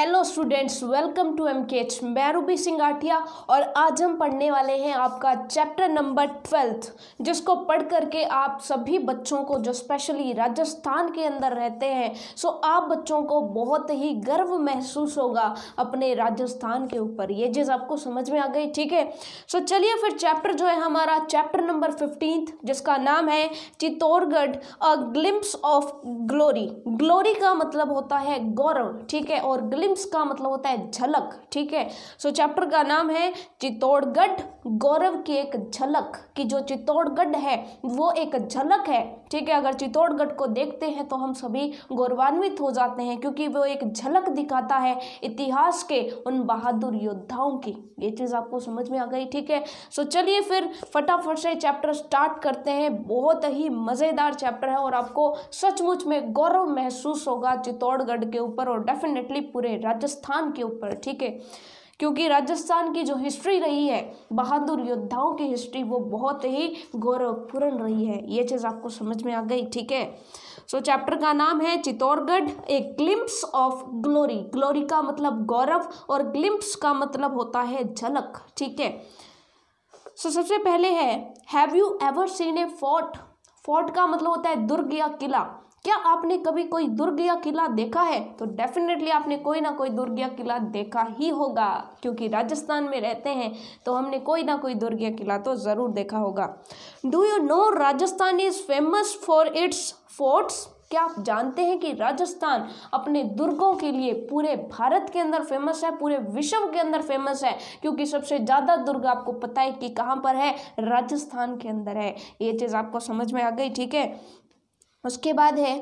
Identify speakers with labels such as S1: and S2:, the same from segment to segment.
S1: hello students welcome to M K H मैं Ruby Athiya और आज हम पढ़ने वाले हैं आपका चैप्टर नंबर ट्वेल्थ जिसको पढ़ करके आप सभी बच्चों को जो स्पेशली राजस्थान के अंदर रहते हैं सो आप बच्चों को बहुत ही गर्व महसूस होगा अपने राजस्थान के ऊपर ये चीज़ आपको समझ में आ गई ठीक है सो चलिए फिर चैप्टर जो है हमारा चैप्टर नंबर फिफ्टीन जिसका नाम है Chittorgarh a glimpse of glory glory का मतलब होता है गौरव ठीक है और ग्लिम्स ग्लिम्स का मतलब होता है झलक ठीक है सो so, चैप्टर का नाम है चित्तौड़गढ़ गौरव की एक झलक कि जो चित्तौड़गढ़ है वो एक झलक है ठीक है अगर चित्तौड़गढ़ को देखते हैं तो हम सभी गौरवान्वित हो जाते हैं क्योंकि वो एक झलक दिखाता है इतिहास के उन बहादुर योद्धाओं की ये चीज़ आपको समझ में आ गई ठीक है सो चलिए फिर फटाफट से चैप्टर स्टार्ट करते हैं बहुत ही मज़ेदार चैप्टर है और आपको सचमुच में गौरव महसूस होगा चित्तौड़गढ़ के ऊपर और डेफिनेटली पूरे राजस्थान के ऊपर ठीक है क्योंकि राजस्थान की जो हिस्ट्री रही है बहादुर योद्धाओं की हिस्ट्री वो बहुत ही गौरवपूर्ण रही है ये चीज़ आपको समझ में आ गई ठीक है सो so, चैप्टर का नाम है Chittorgarh a glimpse of glory glory का मतलब गौरव और ग्लिम्प्स का मतलब होता है झलक ठीक है सो so, सबसे पहले है have you ever seen a fort fort का मतलब होता है दुर्ग या किला क्या आपने कभी कोई दुर्ग या किला देखा है तो डेफिनेटली आपने कोई ना कोई दुर्ग या किला देखा ही होगा क्योंकि राजस्थान में रहते हैं तो हमने कोई ना कोई दुर्ग या किला तो ज़रूर देखा होगा do you know Rajasthan is famous for its forts क्या आप जानते हैं कि राजस्थान अपने दुर्गों के लिए पूरे भारत के अंदर फेमस है पूरे विश्व के अंदर फेमस है क्योंकि सबसे ज़्यादा दुर्ग आपको पता है कि कहाँ पर है राजस्थान के अंदर है ये चीज़ आपको समझ में आ गई ठीक है उसके बाद है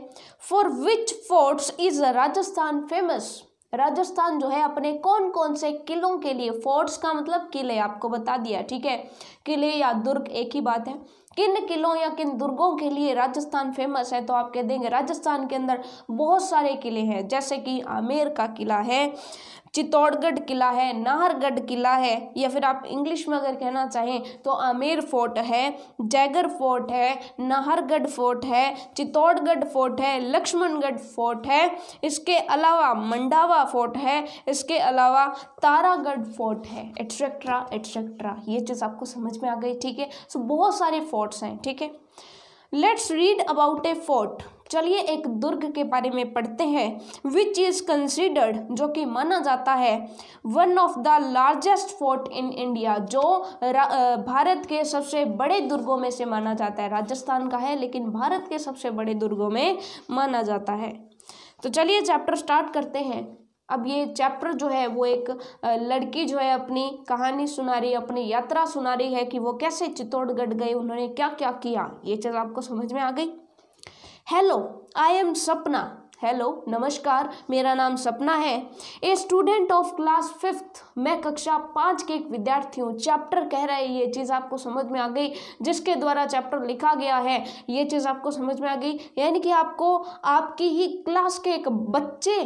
S1: for which forts is Rajasthan famous Rajasthan जो है अपने कौन कौन से किलों के लिए फोर्ट्स का मतलब किले आपको बता दिया ठीक है किले या दुर्ग एक ही बात है किन किलों या किन दुर्गों के लिए राजस्थान फेमस है तो आप कह देंगे राजस्थान के अंदर बहुत सारे किले हैं जैसे कि आमेर का किला है चित्तौड़गढ़ किला है नाहरगढ़ किला है या फिर आप इंग्लिश में अगर कहना चाहें तो आमेर फोर्ट है जैगर फोर्ट है नाहरगढ़ फोर्ट है चित्तौड़गढ़ फोर्ट है लक्ष्मणगढ़ फोर्ट है इसके अलावा मंडावा फोर्ट है इसके अलावा तारागढ़ फोर्ट है एट्सेट्रा एट्सेट्रा ये चीज़ आपको समझ में आ गई ठीक है सो बहुत सारे फोर्ट्स हैं ठीक है let's read about a fort चलिए एक दुर्ग के बारे में पढ़ते हैं विच इज़ कंसिडर्ड जो कि माना जाता है one of the largest fort in India जो भारत के सबसे बड़े दुर्गों में से माना जाता है राजस्थान का है लेकिन भारत के सबसे बड़े दुर्गों में माना जाता है तो चलिए चैप्टर स्टार्ट करते हैं अब ये चैप्टर जो है वो एक लड़की जो है अपनी कहानी सुना रही है अपनी यात्रा सुना रही है कि वो कैसे चित्तौड़गढ़ गए उन्होंने क्या क्या किया ये चीज़ आपको समझ में आ गई hello I am Sapna hello नमस्कार मेरा नाम सपना है a student of class fifth मैं कक्षा पाँच के एक विद्यार्थी हूँ चैप्टर कह रहा है ये चीज़ आपको समझ में आ गई जिसके द्वारा चैप्टर लिखा गया है ये चीज़ आपको समझ में आ गई यानी कि आपको आपकी ही क्लास के एक बच्चे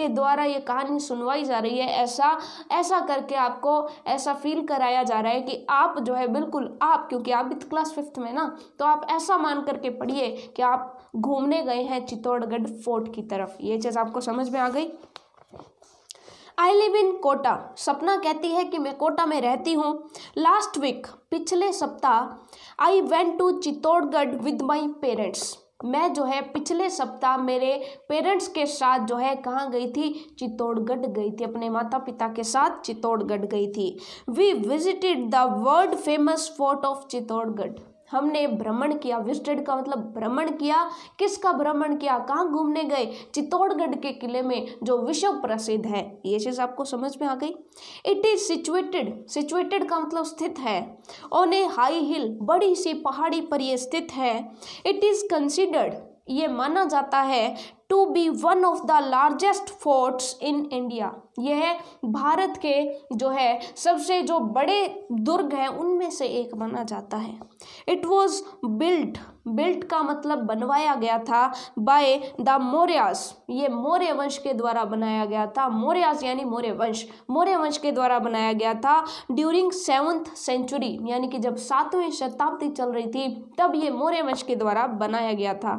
S1: के द्वारा ये कहानी सुनवाई जा रही है ऐसा ऐसा करके आपको ऐसा फील कराया जा रहा है कि आप जो है बिल्कुल आप क्योंकि आप इस क्लास फिफ्थ में ना तो आप ऐसा मान करके पढ़िए कि आप घूमने गए हैं चित्तौड़गढ़ फोर्ट की तरफ ये चीज़ आपको समझ में आ गई आई लिव इन कोटा सपना कहती है कि मैं कोटा में रहती हूँ लास्ट वीक पिछले सप्ताह I went to Chittorgarh with my parents मैं जो है पिछले सप्ताह मेरे पेरेंट्स के साथ जो है कहाँ गई थी चित्तौड़गढ़ गई थी अपने माता पिता के साथ चित्तौड़गढ़ गई थी we visited the world famous fort of Chittorgarh हमने भ्रमण किया विजिटेड का मतलब भ्रमण किया किसका भ्रमण किया कहाँ घूमने गए चित्तौड़गढ़ के किले में जो विश्व प्रसिद्ध है ये चीज़ आपको समझ में आ गई इट इज़ सिचुएटेड सिचुएटेड का मतलब स्थित है ऑन ए हाई हिल बड़ी सी पहाड़ी पर यह स्थित है इट इज़ कंसिडर्ड ये माना जाता है to be one of the largest forts in India यह भारत के जो है सबसे जो बड़े दुर्ग हैं उनमें से एक माना जाता है इट वॉज बिल्ट बिल्ट का मतलब बनवाया गया था बाय द मौर्यास ये मौर्य वंश के द्वारा बनाया गया था मौर्यास यानी मौर्य वंश मौर्य वंश के द्वारा बनाया गया था ड्यूरिंग सेवंथ सेंचुरी यानी कि जब सातवीं शताब्दी चल रही थी तब ये मौर्य वंश के द्वारा बनाया गया था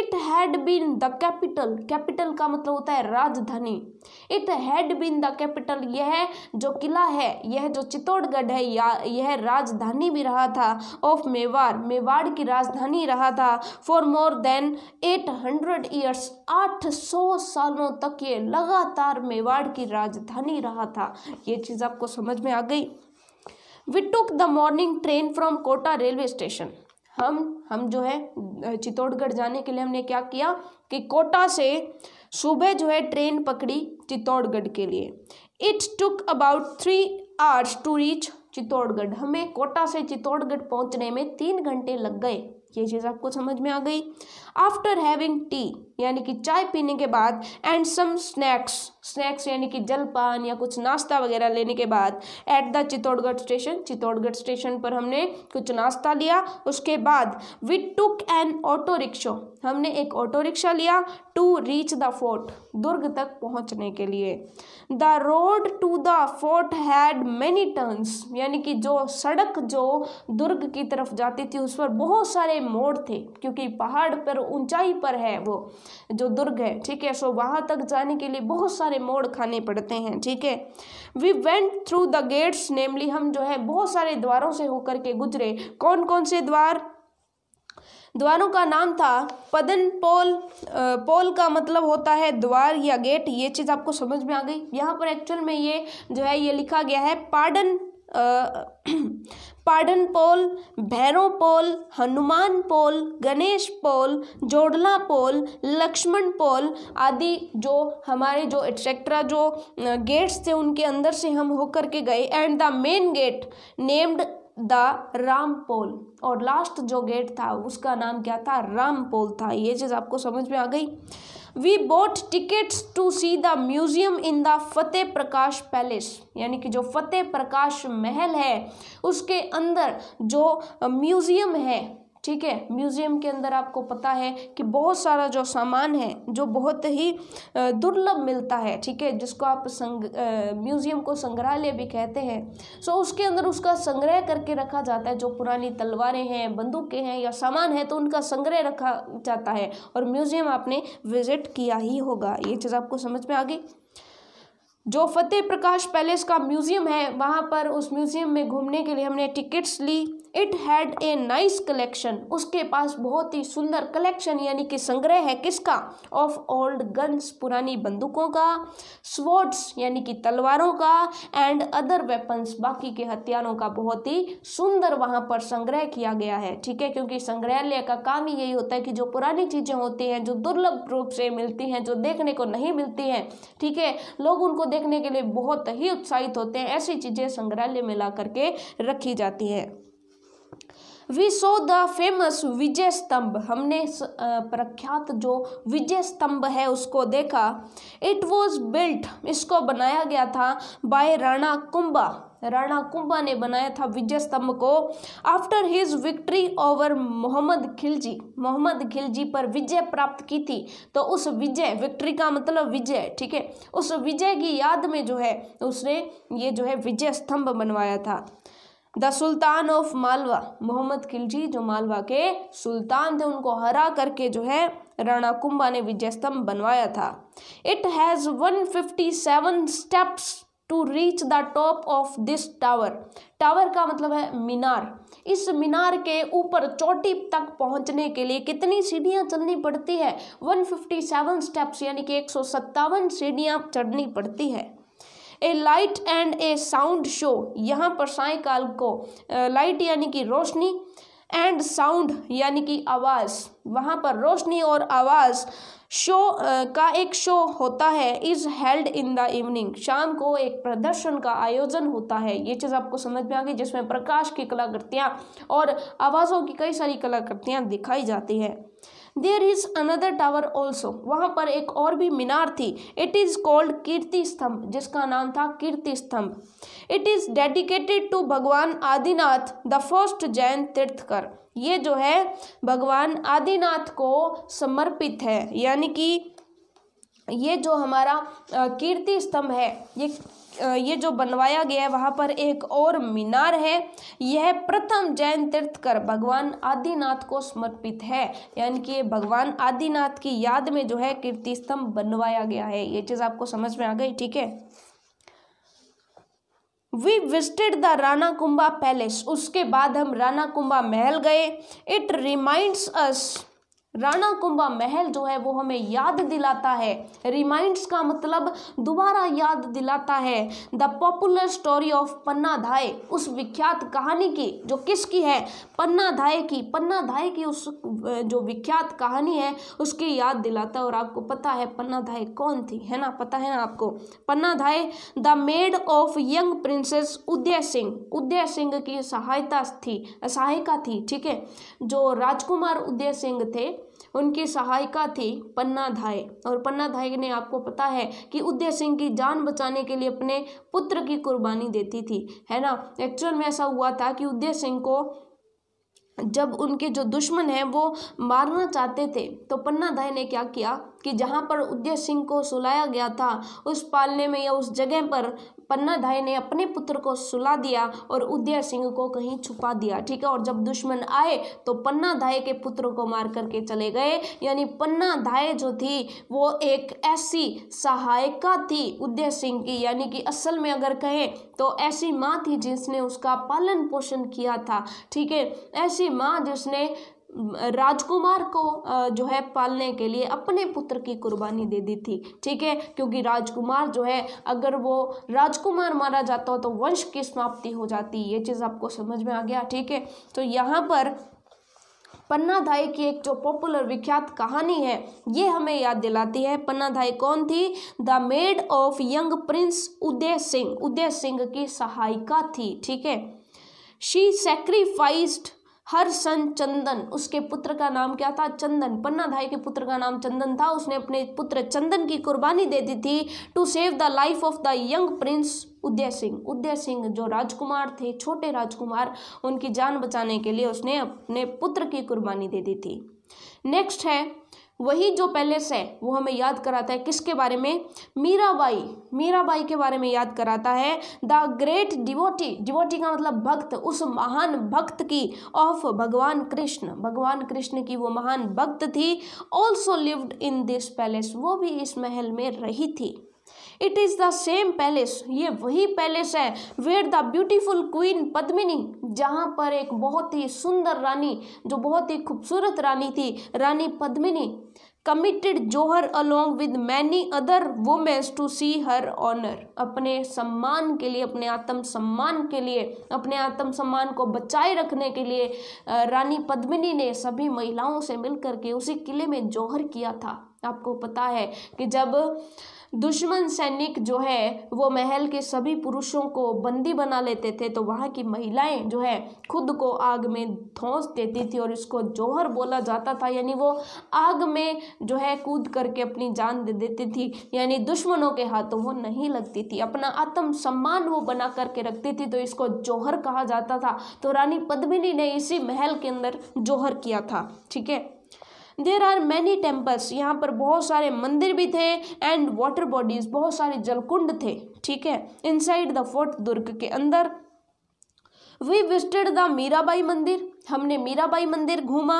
S1: it had been the capital capital का मतलब होता है राजधानी it had had been the capital यह जो किला है यह जो चित्तौड़गढ़ है या यह राजधानी भी रहा था ऑफ मेवाड़ मेवाड़ की राजधानी रहा था for more than eight hundred years आठ सौ सालों तक ये लगातार मेवाड़ की राजधानी रहा था ये चीज़ आपको समझ में आ गई we took the morning train from Kota railway station हम हम जो है चित्तौड़गढ़ जाने के लिए हमने क्या किया कि कोटा से सुबह जो है ट्रेन पकड़ी चित्तौड़गढ़ के लिए it took about three hours to reach Chittorgarh हमें कोटा से चित्तौड़गढ़ पहुंचने में तीन घंटे लग गए ये चीज़ आपको समझ में आ गई आफ्टर हैविंग टी यानी कि चाय पीने के बाद एंड सम स्नैक्स स्नैक्स यानी कि जलपान या कुछ नाश्ता वगैरह लेने के बाद at the Chittorgarh station Chittorgarh station पर हमने कुछ नाश्ता लिया उसके बाद we took an auto rickshaw हमने एक ऑटो रिक्शा लिया टू रीच द फोर्ट दुर्ग तक पहुंचने के लिए the road to the fort had many turns यानी कि जो सड़क जो दुर्ग की तरफ जाती थी उस पर बहुत सारे मोड़ थे क्योंकि पहाड़ पर ऊंचाई पर है वो जो दुर्ग है ठीक है सो वहाँ तक जाने के लिए बहुत सारे मोड़ खाने पड़ते हैं ठीक है we went through the gates namely हम जो है बहुत सारे द्वारों से होकर के गुजरे कौन कौन से द्वार द्वारों का नाम था पदन पोल पोल का मतलब होता है द्वार या गेट ये चीज़ आपको समझ में आ गई यहाँ पर एक्चुअल में ये जो है ये लिखा गया है पाडन पाडन पोल भैरव पोल हनुमान पोल गणेश पोल जोड़ला पोल लक्ष्मण पोल आदि जो हमारे जो एट्सेट्रा जो गेट्स थे उनके अंदर से हम होकर के गए and the main gate named the Ram Pol और लास्ट जो गेट था उसका नाम क्या था राम पोल था ये चीज़ आपको समझ में आ गई we bought tickets to see the museum in the Fateh Prakash palace यानी कि जो फतेह प्रकाश महल है उसके अंदर जो म्यूज़ियम है ठीक है म्यूज़ियम के अंदर आपको पता है कि बहुत सारा जो सामान है जो बहुत ही दुर्लभ मिलता है ठीक है जिसको आप संग म्यूज़ियम को संग्रहालय भी कहते हैं सो उसके अंदर उसका संग्रह करके रखा जाता है जो पुरानी तलवारें हैं बंदूकें हैं या सामान है तो उनका संग्रह रखा जाता है और म्यूज़ियम आपने विजिट किया ही होगा ये चीज़ आपको समझ में आ गई जो फतेह प्रकाश पैलेस का म्यूज़ियम है वहाँ पर उस म्यूज़ियम में घूमने के लिए हमने टिकट्स ली it had a nice collection उसके पास बहुत ही सुंदर कलेक्शन यानी कि संग्रह है किसका ऑफ ओल्ड गन्स पुरानी बंदूकों का स्वॉर्ड्स यानी कि तलवारों का एंड अदर वेपन्स बाकी के हथियारों का बहुत ही सुंदर वहाँ पर संग्रह किया गया है ठीक है क्योंकि संग्रहालय का काम ही यही होता है कि जो पुरानी चीज़ें होती हैं जो दुर्लभ रूप से मिलती हैं जो देखने को नहीं मिलती हैं ठीक है लोग उनको देखने के लिए बहुत ही उत्साहित होते हैं ऐसी चीज़ें संग्रहालय में ला करके रखी जाती हैं we saw the famous Vijay Stambh हमने प्रख्यात जो विजय स्तंभ है उसको देखा इट वॉज बिल्ट इसको बनाया गया था बाय राणा कुंभा राणा कुंभा ने बनाया था विजय स्तंभ को after his victory over Mohammed Khilji Mohammed Khilji पर विजय प्राप्त की थी तो उस विजय विक्ट्री का मतलब विजय ठीक है उस विजय की याद में जो है उसने ये जो है विजय स्तंभ बनवाया था the sultan of Malwa Mohammed Khilji जो मालवा के सुल्तान थे उनको हरा करके जो है राणा कुंभा ने विजय स्तंभ बनवाया था it has one fifty seven steps to reach the top of this tower tower का मतलब है मीनार इस मीनार के ऊपर चोटी तक पहुंचने के लिए कितनी सीढ़ियां चलनी पड़ती है वन फिफ्टी सेवन स्टेप्स यानी कि एक सौ सत्तावन सीढ़ियां चढ़नी पड़ती है a light and a sound show यहाँ पर सायकाल को लाइट यानी कि रोशनी एंड साउंड यानी कि आवाज़ वहाँ पर रोशनी और आवाज़ शो का एक शो होता है is held in the evening शाम को एक प्रदर्शन का आयोजन होता है ये चीज़ आपको समझ में आ गई जिसमें प्रकाश की कलाकृतियाँ और आवाज़ों की कई सारी कलाकृतियाँ दिखाई जाती हैं there is another tower also वहाँ पर एक और भी मीनार थी इट इज़ कॉल्ड कीर्ति स्तंभ जिसका नाम था कीर्ति स्तंभ इट इज़ डेडिकेटेड टू भगवान आदिनाथ द फर्स्ट जैन तीर्थकर ये जो है भगवान आदिनाथ को समर्पित है यानी कि ये जो हमारा कीर्ति स्तंभ है ये ये जो बनवाया गया है वहाँ पर एक और मीनार है यह प्रथम जैन तीर्थकर भगवान आदिनाथ को समर्पित है यानी कि भगवान आदिनाथ की याद में जो है कीर्ति स्तंभ बनवाया गया है ये चीज़ आपको समझ में आ गई ठीक है we visited the Rana Kumbha palace उसके बाद हम राना कुंभा महल गए it reminds us Rana Kumbha महल जो है वो हमें याद दिलाता है रिमाइंड्स का मतलब दोबारा याद दिलाता है the popular story of Panna Dhai उस विख्यात कहानी की जो किसकी है पन्ना धाय की पन्ना धाय की उस जो विख्यात कहानी है उसकी याद दिलाता है और आपको पता है पन्ना धाय कौन थी है ना पता है ना आपको Panna Dhai the maid of young princess Uday Singh Uday Singh की सहायता थी सहायिका थी ठीक है जो राजकुमार उदय सिंह थे उनकी सहायिका थी पन्ना धाई और पन्ना धाई ने आपको पता है कि उदय सिंह की जान बचाने के लिए अपने पुत्र की कुर्बानी देती थी है ना एक्चुअल में ऐसा हुआ था कि उदय सिंह को जब उनके जो दुश्मन हैं वो मारना चाहते थे तो पन्ना धाई ने क्या किया कि जहाँ पर उदय सिंह को सुलाया गया था उस पालने में या उस जगह पर पन्ना धाई ने अपने पुत्र को सुला दिया और उदय सिंह को कहीं छुपा दिया ठीक है और जब दुश्मन आए तो पन्ना धाई के पुत्र को मार करके चले गए यानी पन्ना धाई जो थी वो एक ऐसी सहायिका थी उदय सिंह की यानी कि असल में अगर कहें तो ऐसी माँ थी जिसने उसका पालन पोषण किया था ठीक है ऐसी माँ जिसने राजकुमार को जो है पालने के लिए अपने पुत्र की कुर्बानी दे दी थी ठीक है क्योंकि राजकुमार जो है अगर वो राजकुमार मारा जाता हो तो वंश की समाप्ति हो जाती ये चीज़ आपको समझ में आ गया ठीक है तो यहाँ पर पन्नाधाई की एक जो पॉपुलर विख्यात कहानी है ये हमें याद दिलाती है पन्नाधाई कौन थी the maid of young prince Uday Singh Uday Singh की सहायिका थी ठीक है शी सेक्रीफाइस्ड हर सन चंदन उसके पुत्र का नाम क्या था चंदन पन्ना धाई के पुत्र का नाम चंदन था उसने अपने पुत्र चंदन की कुर्बानी दे दी थी to save the life of the young prince Uday Singh Uday Singh जो राजकुमार थे छोटे राजकुमार उनकी जान बचाने के लिए उसने अपने पुत्र की कुर्बानी दे दी थी नेक्स्ट है वही जो पैलेस है वो हमें याद कराता है किसके बारे में मीराबाई मीराबाई के बारे में याद कराता है द ग्रेट डिवोटी डिवोटी का मतलब भक्त उस महान भक्त की ऑफ भगवान कृष्ण भगवान कृष्ण की वो महान भक्त थी also lived in this palace वो भी इस महल में रही थी it is the same palace ये वही पैलेस है where the beautiful queen Padmini जहाँ पर एक बहुत ही सुंदर रानी जो बहुत ही खूबसूरत रानी थी रानी Padmini committed jauhar along with many other womens to see her honour अपने सम्मान के लिए अपने आत्म सम्मान के लिए अपने आत्म सम्मान को बचाए रखने के लिए रानी पद्मिनी ने सभी महिलाओं से मिलकर के उसी किले में जौहर किया था आपको पता है कि जब दुश्मन सैनिक जो है वो महल के सभी पुरुषों को बंदी बना लेते थे तो वहाँ की महिलाएं जो है खुद को आग में धोस देती थी और इसको जौहर बोला जाता था यानी वो आग में जो है कूद करके अपनी जान दे देती थी यानी दुश्मनों के हाथों वो नहीं लगती थी अपना आत्म सम्मान वो बना करके रखती थी तो इसको जौहर कहा जाता था तो रानी पद्मिनी ने इसी महल के अंदर जौहर किया था ठीक है देर आर मैनी टेम्पल्स यहाँ पर बहुत सारे मंदिर भी थे एंड वाटर बॉडीज बहुत सारे जलकुंड थे ठीक है इनसाइड द फोर्ट दुर्ग के अंदर वी विजिटेड द मीराबाई मंदिर हमने मीराबाई मंदिर घूमा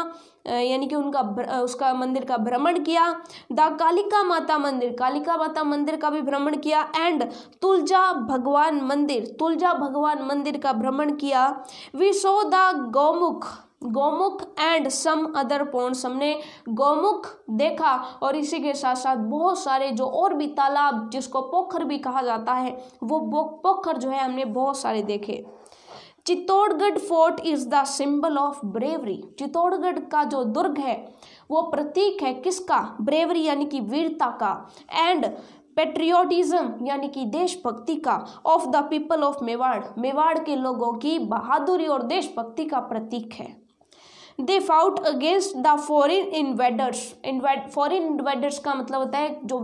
S1: यानी कि उनका उसका मंदिर का भ्रमण किया द कालिका माता मंदिर कालिका माता मंदिर का भी भ्रमण किया एंड तुलजा भगवान मंदिर तुलजा भगवान मंदिर का भ्रमण किया we saw the Gaumukh Gaumukh and some other ponds हमने गौमुख देखा और इसी के साथ साथ बहुत सारे जो और भी तालाब जिसको पोखर भी कहा जाता है वो पोखर जो है हमने बहुत सारे देखे Chittorgarh fort is the symbol of bravery Chittorgarh का जो दुर्ग है वो प्रतीक है किसका ब्रेवरी यानी कि वीरता का एंड पेट्रियोटिज्म यानी कि देशभक्ति का of the people of Mewar Mewar के लोगों की बहादुरी और देशभक्ति का प्रतीक है they fought against the foreign invaders invade foreign invaders का मतलब होता है जो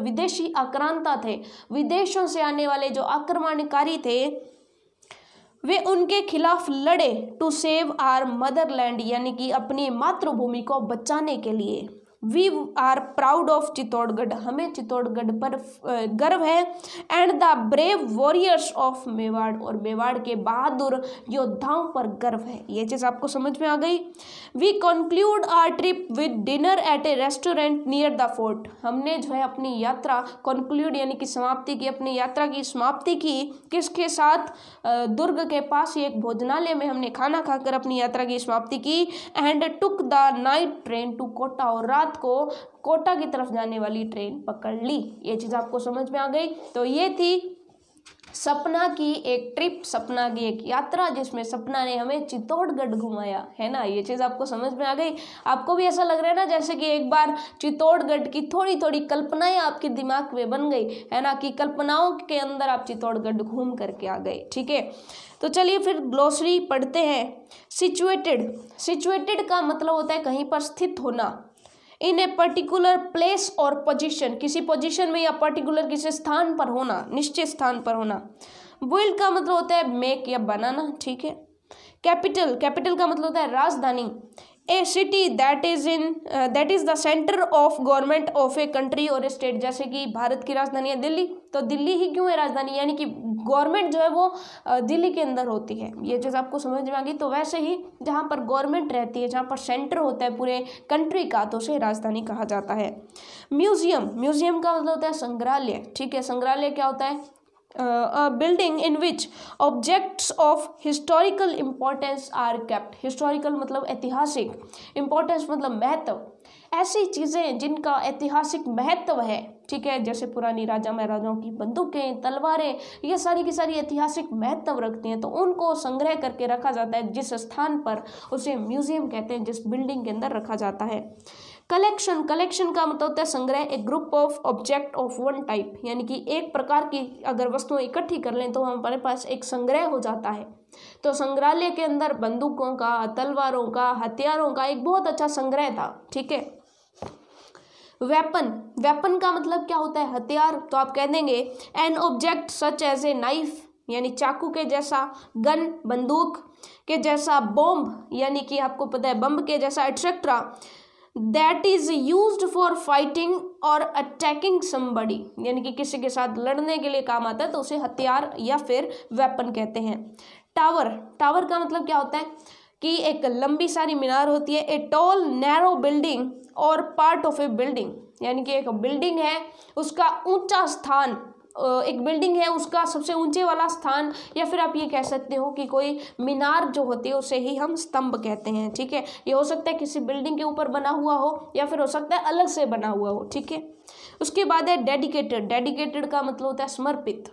S1: विदेशी आक्रांता थे विदेशों से आने वाले जो आक्रमणकारी थे वे उनके खिलाफ लड़े टू सेव आर मदरलैंड यानी कि अपनी मातृभूमि को बचाने के लिए we are proud of Chittorgarh हमें चित्तौड़गढ़ पर गर्व है and the brave warriors of Mewar और मेवाड़ के बहादुर योद्धाओं पर गर्व है ये चीज़ आपको समझ में आ गई we conclude our trip with dinner at a restaurant near the fort हमने जो है अपनी यात्रा कंक्लूड यानी कि समाप्ति की अपनी यात्रा की समाप्ति की किसके साथ दुर्ग के पास एक भोजनालय में हमने खाना खाकर अपनी यात्रा की समाप्ति की and took the night train to Kota और रात रात को कोटा की तरफ जाने वाली ट्रेन पकड़ ली ये चीज़ आपको समझ में आ गई तो ये थी सपना की एक ट्रिप सपना की एक यात्रा जिसमें सपना ने हमें चित्तौड़गढ़ घुमाया है ना ये चीज़ आपको समझ में आ गई आपको भी ऐसा लग रहा है ना जैसे कि एक बार चित्तौड़गढ़ की थोड़ी थोड़ी कल्पनाएं आपके दिमाग में बन गई है ना कि कल्पनाओं के अंदर आप चित्तौड़गढ़ घूम करके आ गए ठीक है तो चलिए फिर ग्लोसरी पढ़ते हैं सिचुएटेड सिचुएटेड का मतलब होता है कहीं पर स्थित होना इन ए पर्टिकुलर प्लेस और पोजीशन किसी पोजीशन में या पर्टिकुलर किसी स्थान पर होना निश्चित स्थान पर होना बिल्ड का मतलब होता है मेक या बनाना ठीक है कैपिटल कैपिटल का मतलब होता है राजधानी a city that is in that is the centre of government of a country और ए स्टेट जैसे कि भारत की राजधानी है दिल्ली तो दिल्ली ही क्यों है राजधानी यानी कि गवर्नमेंट जो है वो uh, दिल्ली के अंदर होती है ये चीज़ आपको समझ में आ गई तो वैसे ही जहाँ पर गवर्नमेंट रहती है जहाँ पर सेंटर होता है पूरे कंट्री का तो उसे राजधानी कहा जाता है म्यूज़ियम म्यूज़ियम का मतलब होता है संग्रहालय ठीक है संग्रहालय क्या होता है uh, a building in which objects of historical importance are kept historical मतलब ऐतिहासिक importance मतलब महत्व ऐसी चीज़ें जिनका ऐतिहासिक महत्व है ठीक है जैसे पुरानी राजा महाराजाओं की बंदूकें तलवारें ये सारी की सारी ऐतिहासिक महत्व रखती हैं तो उनको संग्रह करके रखा जाता है जिस स्थान पर उसे म्यूज़ियम कहते हैं जिस बिल्डिंग के अंदर रखा जाता है कलेक्शन कलेक्शन का मतलब होता है संग्रह a group of object of one type यानी कि एक प्रकार की अगर वस्तुएं इकट्ठी कर लें तो हमारे पास एक संग्रह हो जाता है तो संग्रहालय के अंदर बंदूकों का तलवारों का हथियारों का एक बहुत अच्छा संग्रह था ठीक है वेपन वेपन का मतलब क्या होता है हथियार तो आप कह देंगे an object such as a knife यानी चाकू के जैसा गन बंदूक के जैसा बॉम्ब यानी कि आपको पता है बम्ब के जैसा etcetera that is use for fighting और अटैकिंग समबडी यानी कि किसी के साथ लड़ने के लिए काम आता है तो उसे हथियार या फिर वेपन कहते हैं टावर टावर का मतलब क्या होता है कि एक लंबी सारी मीनार होती है ए टॉल नैरो बिल्डिंग और पार्ट ऑफ ए बिल्डिंग यानी कि एक बिल्डिंग है उसका ऊंचा स्थान एक बिल्डिंग है उसका सबसे ऊंचे वाला स्थान या फिर आप ये कह सकते हो कि कोई मीनार जो होती है उसे ही हम स्तंभ कहते हैं ठीक है ये हो सकता है किसी बिल्डिंग के ऊपर बना हुआ हो या फिर हो सकता है अलग से बना हुआ हो ठीक है उसके बाद है डेडिकेटेड डेडिकेटेड का मतलब होता है समर्पित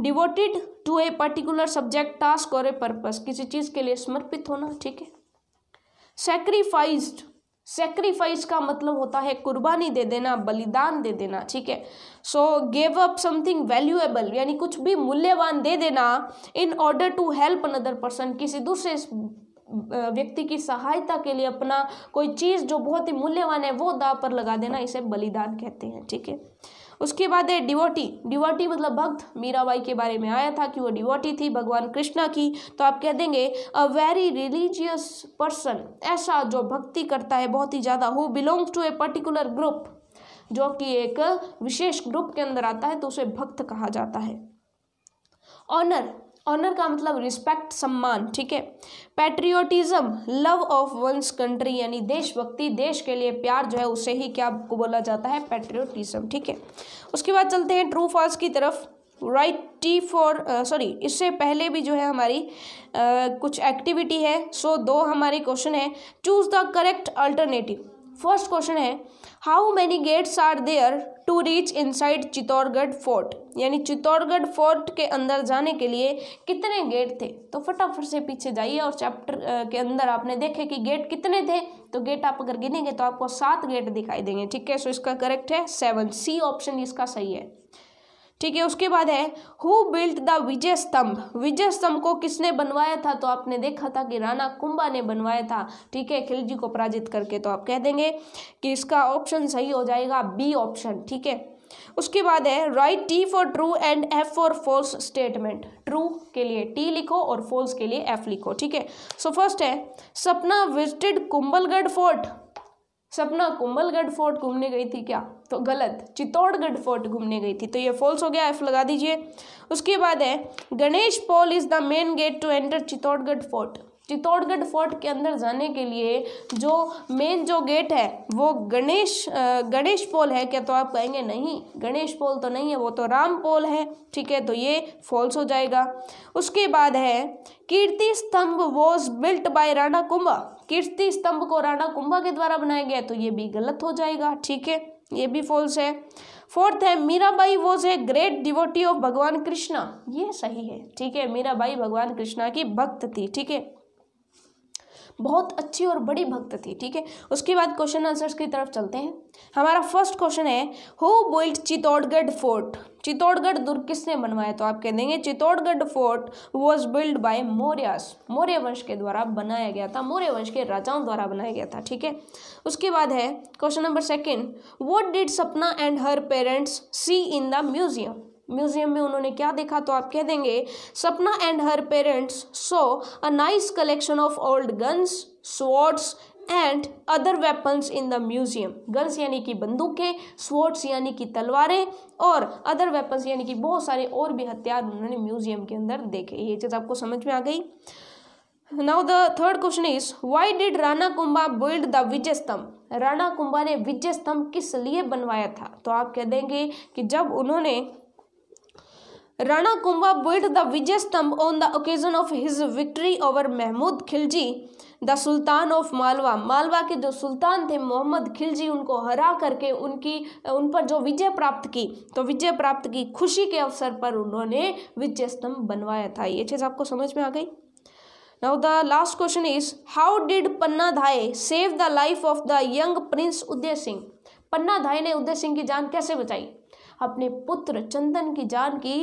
S1: devoted to a particular subject task और ए पर्पज किसी चीज़ के लिए समर्पित होना ठीक है सेक्रीफाइज सेक्रीफाइस का मतलब होता है कुर्बानी दे देना बलिदान दे देना ठीक है so gave up something valuable यानी कुछ भी मूल्यवान दे देना in order to help another person किसी दूसरे व्यक्ति की सहायता के लिए अपना कोई चीज़ जो बहुत ही मूल्यवान है वो दाव पर लगा देना इसे बलिदान कहते हैं ठीक है उसके बाद है डिवोटी डिवोटी मतलब भक्त मीराबाई के बारे में आया था कि वो डिवोटी थी भगवान कृष्णा की तो आप कह देंगे अ वेरी रिलीजियस पर्सन ऐसा जो भक्ति करता है बहुत ही ज़्यादा who belongs to a particular group जो कि एक विशेष ग्रुप के अंदर आता है तो उसे भक्त कहा जाता है ऑनर ऑनर का मतलब रिस्पेक्ट सम्मान ठीक है patriotism love of one's country यानी देशभक्ति देश के लिए प्यार जो है उसे ही क्या आपको बोला जाता है पैट्रियोटिज्म ठीक है उसके बाद चलते हैं ट्रू फॉल्स की तरफ राइट टी फॉर सॉरी इससे पहले भी जो है हमारी uh, कुछ एक्टिविटी है सो so, दो हमारे क्वेश्चन है choose the correct alternative first question है how many gates are there to reach inside Chittorgarh fort यानी चित्तौड़गढ़ फोर्ट के अंदर जाने के लिए कितने गेट थे तो फटाफट से पीछे जाइए और चैप्टर के अंदर आपने देखे कि गेट कितने थे तो गेट आप अगर गिनेंगे तो आपको सात गेट दिखाई देंगे ठीक है सो इसका करेक्ट है सेवन सी ऑप्शन इसका सही है ठीक है उसके बाद है हु बिल्ट द विजय स्तंभ विजय स्तंभ को किसने बनवाया था तो आपने देखा था कि राणा कुंभा ने बनवाया था ठीक है खिलजी को पराजित करके तो आप कह देंगे कि इसका ऑप्शन सही हो जाएगा बी ऑप्शन ठीक है उसके बाद है write T for true and F for false statement true के लिए टी लिखो और फॉल्स के लिए एफ लिखो ठीक है सो फर्स्ट है सपना विजिटेड कुंबलगढ़ फोर्ट सपना कुंभलगढ़ फोर्ट घूमने गई थी क्या तो गलत चित्तौड़गढ़ फोर्ट घूमने गई थी तो ये फॉल्स हो गया एफ लगा दीजिए उसके बाद है Ganesh Pol is the main gate to enter Chittorgarh fort Chittorgarh fort के अंदर जाने के लिए जो मेन जो गेट है वो गणेश गणेश पोल है क्या तो आप कहेंगे नहीं गणेश पोल तो नहीं है वो तो राम पोल है ठीक है तो ये फॉल्स हो जाएगा उसके बाद है Kirti Stambh was built by Rana Kumbha Kirti Stambh को राणा कुंभा के द्वारा बनाया गया तो ये भी गलत हो जाएगा ठीक है ये भी फॉल्स है फोर्थ है Mirabai was a great devotee of भगवान कृष्णा ये सही है ठीक है मीराबाई भगवान कृष्णा की भक्त थी ठीक है बहुत अच्छी और बड़ी भक्त थी ठीक है उसके बाद क्वेश्चन आंसर्स की तरफ चलते हैं हमारा फर्स्ट क्वेश्चन है who build Chittorgarh fort Chittorgarh दुर्ग किसने बनवाया तो आप कह देंगे Chittorgarh fort was build by Mauryas Maurya वंश के द्वारा बनाया गया था मौर्य वंश के राजाओं द्वारा बनाया गया था ठीक है उसके बाद है question number second what did Sapna and her parents see in the museum museum में उन्होंने क्या देखा तो आप कह देंगे Sapna and her parents saw a nice collection of old guns swords and other weapons in the museum guns यानी कि बंदूकें स्वॉर्ड्स यानी कि तलवारें और अदर वेपन्स यानी कि बहुत सारे और भी हथियार उन्होंने म्यूजियम के अंदर देखे ये चीज़ आपको समझ में आ गई now the third question is why did Rana Kumbha build the Vijay Stambh Rana Kumbha ने विजय स्तंभ किस लिए बनवाया था तो आप कह देंगे कि जब उन्होंने Rana Kumbha built the Vijay Stump on the occasion of his victory over Mahmud Khilji, the sultan of Malwa Malwa के जो सुल्तान थे मोहम्मद खिलजी उनको हरा करके उनकी उन पर जो विजय प्राप्त की तो विजय प्राप्त की खुशी के अवसर पर उन्होंने विजय स्तंभ बनवाया था ये चीज़ आपको समझ में आ गई now the last question is how did Panna Dhai save the life of the young prince Uday Singh Panna Dhai ने उदय सिंह की जान कैसे बचाई अपने पुत्र चंदन की जान की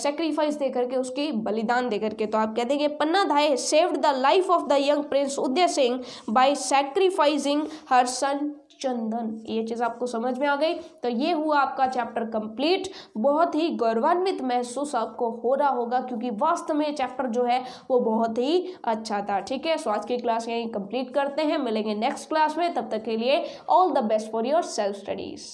S1: सेक्रीफाइस दे करके उसकी बलिदान दे करके तो आप कह देंगे Panna Dhai saved the life of the young prince Uday Singh by sacrificing her son Chandan ये चीज़ आपको समझ में आ गई तो ये हुआ आपका चैप्टर कंप्लीट बहुत ही गौरवान्वित महसूस आपको हो रहा होगा क्योंकि वास्तव में चैप्टर जो है वो बहुत ही अच्छा था ठीक है सो आज की क्लास यहीं कंप्लीट करते हैं मिलेंगे नेक्स्ट क्लास में तब तक के लिए all the best for your self studies